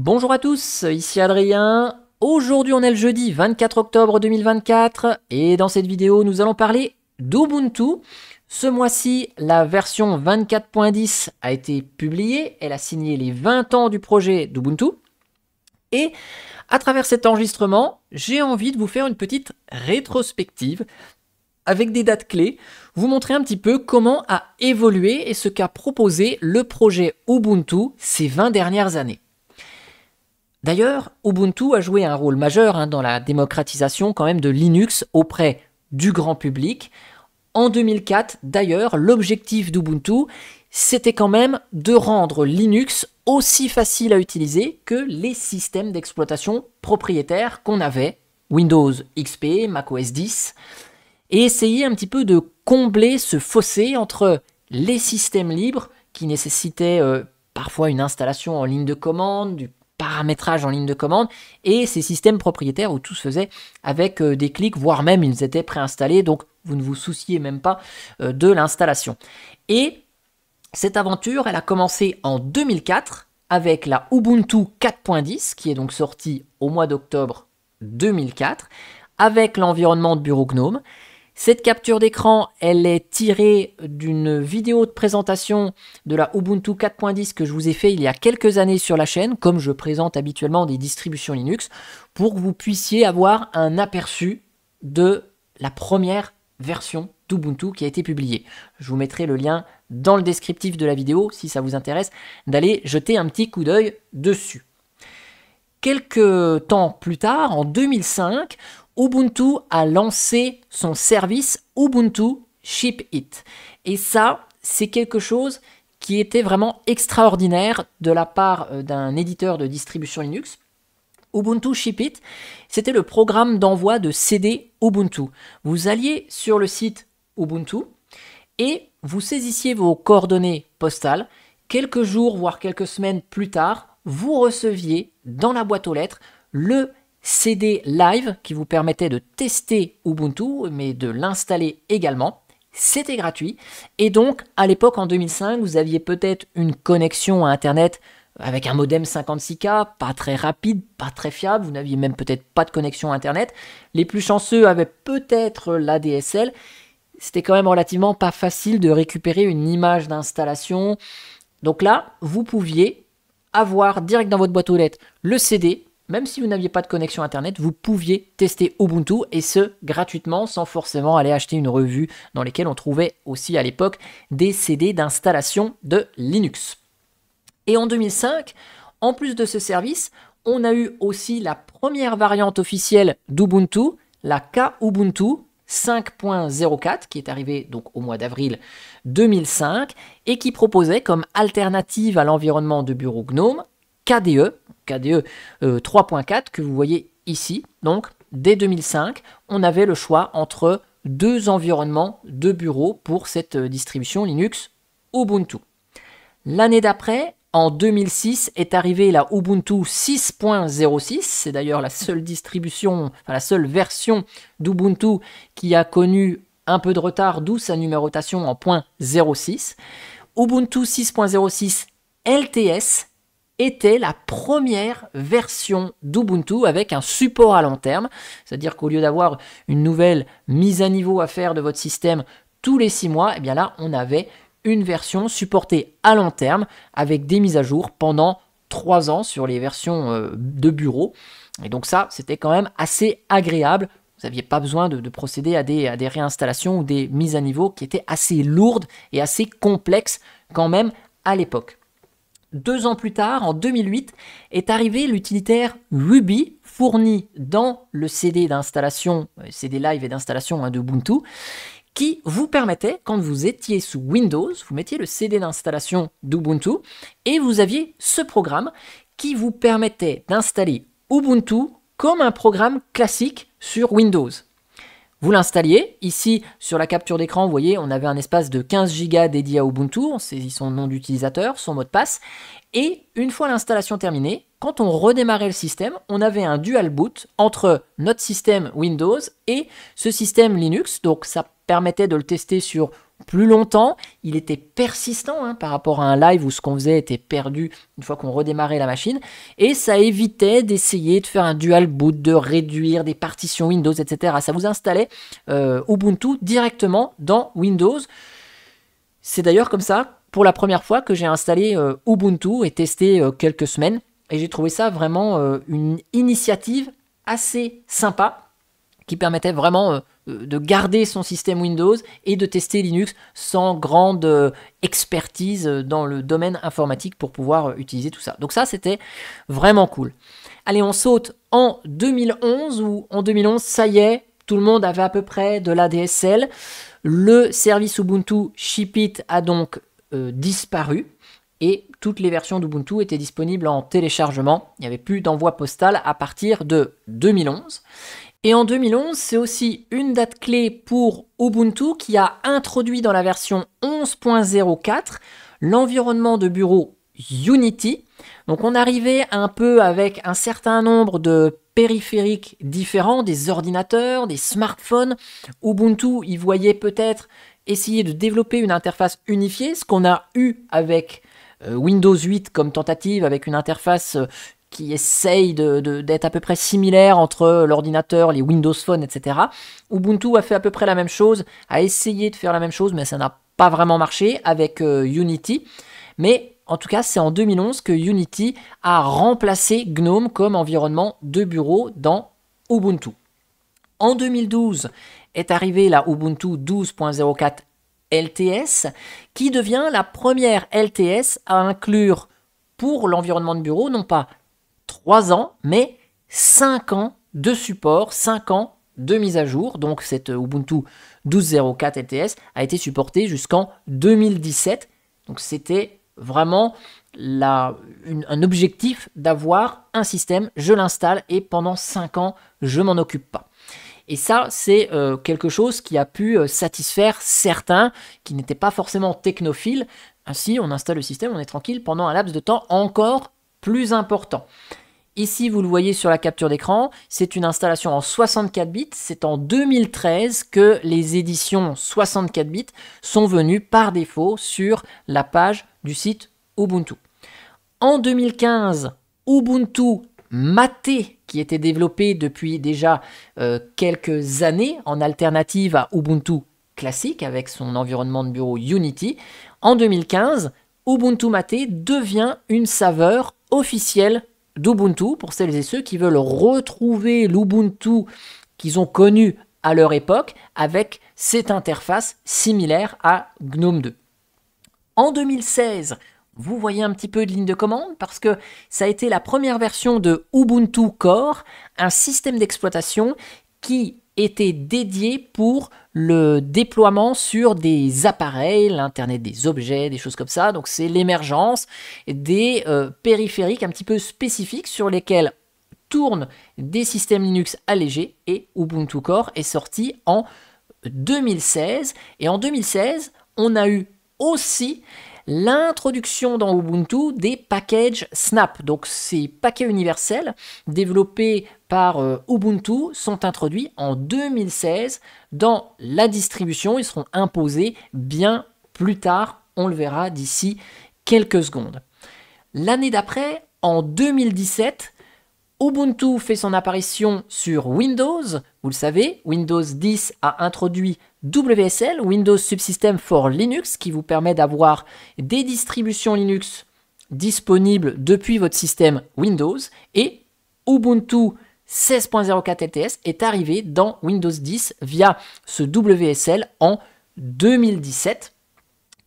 Bonjour à tous, ici Adrien. Aujourd'hui on est le jeudi 24 octobre 2024 et dans cette vidéo nous allons parler d'Ubuntu. Ce mois-ci, la version 24.10 a été publiée, elle a signé les 20 ans du projet d'Ubuntu. Et à travers cet enregistrement, j'ai envie de vous faire une petite rétrospective avec des dates clés, vous montrer un petit peu comment a évolué et ce qu'a proposé le projet Ubuntu ces 20 dernières années. D'ailleurs, Ubuntu a joué un rôle majeur hein, dans la démocratisation quand même de Linux auprès du grand public. En 2004, d'ailleurs, l'objectif d'Ubuntu, c'était quand même de rendre Linux aussi facile à utiliser que les systèmes d'exploitation propriétaires qu'on avait, Windows XP, macOS 10, et essayer un petit peu de combler ce fossé entre les systèmes libres qui nécessitaient euh, parfois une installation en ligne de commande, du paramétrage en ligne de commande et ces systèmes propriétaires où tout se faisait avec euh, des clics, voire même ils étaient préinstallés, donc vous ne vous souciez même pas euh, de l'installation. Et cette aventure, elle a commencé en 2004 avec la Ubuntu 4.10 qui est donc sortie au mois d'octobre 2004 avec l'environnement de bureau GNOME cette capture d'écran, elle est tirée d'une vidéo de présentation de la Ubuntu 4.10 que je vous ai fait il y a quelques années sur la chaîne, comme je présente habituellement des distributions Linux, pour que vous puissiez avoir un aperçu de la première version d'Ubuntu qui a été publiée. Je vous mettrai le lien dans le descriptif de la vidéo si ça vous intéresse d'aller jeter un petit coup d'œil dessus. Quelques temps plus tard, en 2005, Ubuntu a lancé son service Ubuntu Ship It. Et ça, c'est quelque chose qui était vraiment extraordinaire de la part euh, d'un éditeur de distribution Linux. Ubuntu Ship It, c'était le programme d'envoi de CD Ubuntu. Vous alliez sur le site Ubuntu et vous saisissiez vos coordonnées postales. Quelques jours, voire quelques semaines plus tard, vous receviez dans la boîte aux lettres le CD Live qui vous permettait de tester Ubuntu, mais de l'installer également. C'était gratuit. Et donc, à l'époque, en 2005, vous aviez peut-être une connexion à Internet avec un modem 56K, pas très rapide, pas très fiable, vous n'aviez même peut-être pas de connexion Internet. Les plus chanceux avaient peut-être la DSL. C'était quand même relativement pas facile de récupérer une image d'installation. Donc là, vous pouviez avoir direct dans votre boîte aux lettres le CD, même si vous n'aviez pas de connexion Internet, vous pouviez tester Ubuntu et ce, gratuitement, sans forcément aller acheter une revue dans lesquelles on trouvait aussi à l'époque des CD d'installation de Linux. Et en 2005, en plus de ce service, on a eu aussi la première variante officielle d'Ubuntu, la KUbuntu 5.04 qui est arrivée donc au mois d'avril 2005 et qui proposait comme alternative à l'environnement de bureau GNOME KDE KDE 3.4 euh, que vous voyez ici. Donc, dès 2005, on avait le choix entre deux environnements de bureaux pour cette euh, distribution Linux Ubuntu. L'année d'après, en 2006, est arrivée la Ubuntu 6.06. C'est d'ailleurs la seule distribution, enfin la seule version d'Ubuntu qui a connu un peu de retard, d'où sa numérotation en .06. Ubuntu 6.06 LTS était la première version d'Ubuntu avec un support à long terme. C'est-à-dire qu'au lieu d'avoir une nouvelle mise à niveau à faire de votre système tous les six mois, eh bien là, on avait une version supportée à long terme avec des mises à jour pendant trois ans sur les versions euh, de bureau. Et donc ça, c'était quand même assez agréable. Vous n'aviez pas besoin de, procéder à des réinstallations ou des mises à niveau qui étaient assez lourdes et assez complexes quand même à l'époque. Deux ans plus tard, en 2008, est arrivé l'utilitaire Ruby, fourni dans le CD d'installation, euh, CD live et d'installation hein, d'Ubuntu, qui vous permettait, quand vous étiez sous Windows, vous mettiez le CD d'installation d'Ubuntu, et vous aviez ce programme qui vous permettait d'installer Ubuntu comme un programme classique sur Windows. Vous l'installiez. Ici, sur la capture d'écran, vous voyez, on avait un espace de 15 Go dédié à Ubuntu. On saisit son nom d'utilisateur, son mot de passe. Et une fois l'installation terminée, quand on redémarrait le système, on avait un dual boot entre notre système Windows et ce système Linux. Donc ça permettait de le tester sur plus longtemps. Il était persistant hein, par rapport à un live où ce qu'on faisait était perdu une fois qu'on redémarrait la machine. Et ça évitait d'essayer de faire un dual boot, de réduire des partitions Windows, etc. Ça vous installait euh, Ubuntu directement dans Windows. C'est d'ailleurs comme ça, pour la première fois, que j'ai installé euh, Ubuntu et testé euh, quelques semaines. Et j'ai trouvé ça vraiment une initiative assez sympa qui permettait vraiment euh, de garder son système Windows et de tester Linux sans grande euh, expertise euh, dans le domaine informatique pour pouvoir utiliser tout ça. Donc ça, c'était vraiment cool. Allez, on saute en 2011 où en 2011, ça y est, tout le monde avait à peu près de l'ADSL. Le service Ubuntu Shipit a donc disparu et toutes les versions d'Ubuntu étaient disponibles en téléchargement. Il n'y avait plus d'envoi postal à partir de 2011. Et en 2011, c'est aussi une date clé pour Ubuntu qui a introduit dans la version 11.04 l'environnement de bureau Unity. Donc on arrivait un peu avec un certain nombre de périphériques différents, des ordinateurs, des smartphones. Ubuntu y voyait peut-être essayer de développer une interface unifiée, ce qu'on a eu avec euh, Windows 8 comme tentative avec une interface euh, qui essaye d'être de, à peu près similaire entre l'ordinateur, les Windows Phone, etc. Ubuntu a fait à peu près la même chose, a essayé de faire la même chose, mais ça n'a pas vraiment marché avec euh, Unity. Mais en tout cas, c'est en 2011 que Unity a remplacé GNOME comme environnement de bureau dans Ubuntu. En 2012 est arrivée la Ubuntu 12.04 LTS, qui devient la première LTS à inclure pour l'environnement de bureau non pas 3 ans, mais 5 ans de support, 5 ans de mise à jour. Donc cette euh, Ubuntu 12.04 LTS a été supportée jusqu'en 2017. Donc c'était vraiment un objectif d'avoir un système, je l'installe et pendant 5 ans, je m'en occupe pas. Et ça, c'est euh, quelque chose qui a pu euh, satisfaire certains qui n'étaient pas forcément technophiles. Ainsi, on installe le système, on est tranquille pendant un laps de temps encore plus important. Ici, vous le voyez sur la capture d'écran, c'est une installation en 64 bits. C'est en 2013 que les éditions 64 bits sont venues par défaut sur la page du site Ubuntu. En 2015, Ubuntu Mate, qui était développé depuis déjà euh, quelques années en alternative à Ubuntu classique avec son environnement de bureau Unity, en 2015, Ubuntu Mate devient une saveur officielle d'Ubuntu pour celles et ceux qui veulent retrouver l'Ubuntu qu'ils ont connu à leur époque avec cette interface similaire à GNOME 2. En 2016, vous voyez un petit peu de ligne de commande parce que ça a été la première version de Ubuntu Core, un système d'exploitation qui était dédié pour le déploiement sur des appareils, l'Internet des objets, des choses comme ça. Donc c'est l'émergence des euh, périphériques un petit peu spécifiques sur lesquels tournent des systèmes Linux allégés et Ubuntu Core est sorti en 2016. Et en 2016, on a eu aussi l'introduction dans Ubuntu des packages Snap. Donc ces paquets universels développés par euh, Ubuntu sont introduits en 2016 dans la distribution. Ils seront imposés bien plus tard, on le verra d'ici quelques secondes. L'année d'après, en 2017, Ubuntu fait son apparition sur Windows. Vous le savez, Windows 10 a introduit WSL, Windows Subsystem for Linux, qui vous permet d'avoir des distributions Linux disponibles depuis votre système Windows. Et Ubuntu 16.04 LTS est arrivé dans Windows 10 via ce WSL en 2017.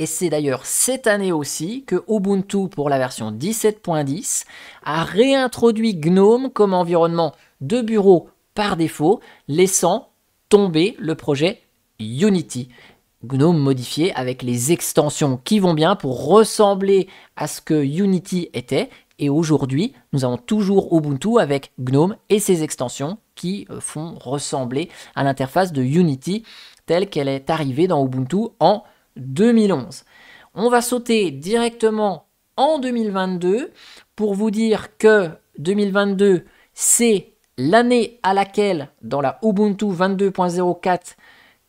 Et c'est d'ailleurs cette année aussi que Ubuntu, pour la version 17.10, a réintroduit GNOME comme environnement de bureau par défaut, laissant tomber le projet Unity. GNOME modifié avec les extensions qui vont bien pour ressembler à ce que Unity était. Et aujourd'hui, nous avons toujours Ubuntu avec GNOME et ses extensions qui euh, font ressembler à l'interface de Unity telle qu'elle est arrivée dans Ubuntu en 2011. On va sauter directement en 2022 pour vous dire que 2022, c'est l'année à laquelle, dans la Ubuntu 22.04,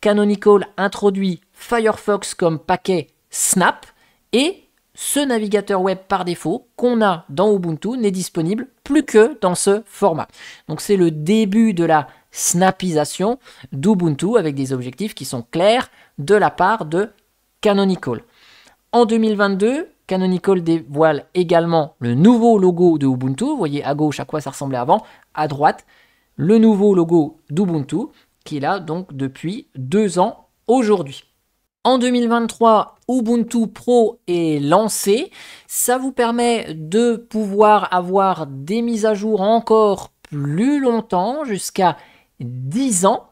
Canonical introduit Firefox comme paquet Snap et ce navigateur web par défaut qu'on a dans Ubuntu n'est disponible plus que dans ce format. Donc c'est le début de la snapisation d'Ubuntu avec des objectifs qui sont clairs de la part de Canonical. En 2022, Canonical dévoile également le nouveau logo de Ubuntu. Vous voyez à gauche à quoi ça ressemblait avant, à droite le nouveau logo d'Ubuntu qui est là donc depuis deux ans aujourd'hui. En 2023, Ubuntu Pro est lancé. Ça vous permet de pouvoir avoir des mises à jour encore plus longtemps, jusqu'à 10 ans.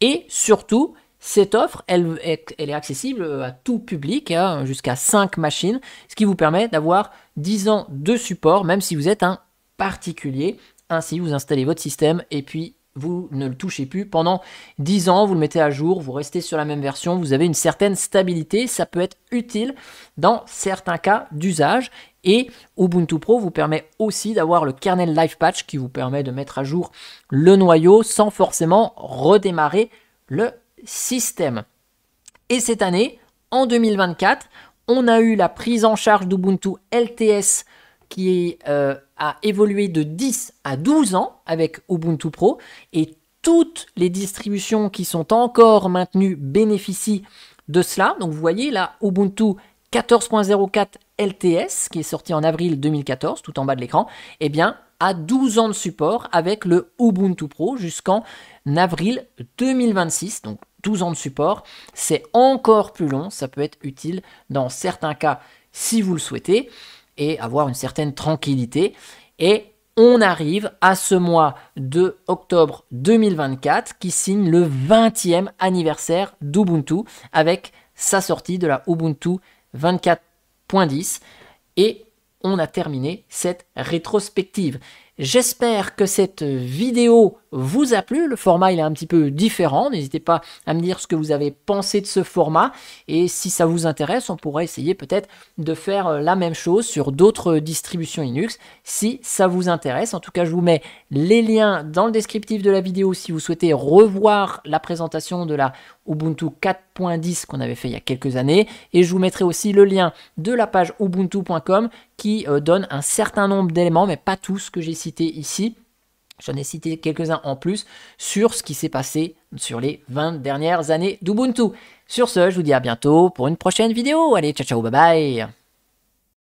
Et surtout, cette offre, elle est, accessible à tout public, hein, jusqu'à 5 machines, ce qui vous permet d'avoir 10 ans de support, même si vous êtes un particulier. Ainsi, vous installez votre système et puis vous ne le touchez plus pendant 10 ans, vous le mettez à jour, vous restez sur la même version, vous avez une certaine stabilité, ça peut être utile dans certains cas d'usage. Et Ubuntu Pro vous permet aussi d'avoir le kernel live patch qui vous permet de mettre à jour le noyau sans forcément redémarrer le système. Et cette année, en 2024, on a eu la prise en charge d'Ubuntu LTS qui euh, a évolué de 10 à 12 ans avec Ubuntu Pro et toutes les distributions qui sont encore maintenues bénéficient de cela. Donc vous voyez là Ubuntu 14.04 LTS qui est sorti en avril 2014 tout en bas de l'écran, eh bien a 12 ans de support avec le Ubuntu Pro jusqu'en avril 2026. Donc 12 ans de support. C'est encore plus long, ça peut être utile dans certains cas si vous le souhaitez, et avoir une certaine tranquillité. Et on arrive à ce mois de octobre 2024 qui signe le 20e anniversaire d'Ubuntu avec sa sortie de la Ubuntu 24.10 et on a terminé cette rétrospective. J'espère que cette vidéo vous a plu. Le format il est un petit peu différent. N'hésitez pas à me dire ce que vous avez pensé de ce format. Et si ça vous intéresse, on pourrait essayer peut-être de faire la même chose sur d'autres distributions Linux si ça vous intéresse. En tout cas, je vous mets les liens dans le descriptif de la vidéo si vous souhaitez revoir la présentation de la Ubuntu 4.10 qu'on avait fait il y a quelques années. Et je vous mettrai aussi le lien de la page ubuntu.com qui euh, donne un certain nombre d'éléments, mais pas tous que j'ai ici ici. J'en ai cité quelques-uns en plus sur ce qui s'est passé sur les 20 dernières années d'Ubuntu. Sur ce, je vous dis à bientôt pour une prochaine vidéo. Allez, ciao ciao, bye bye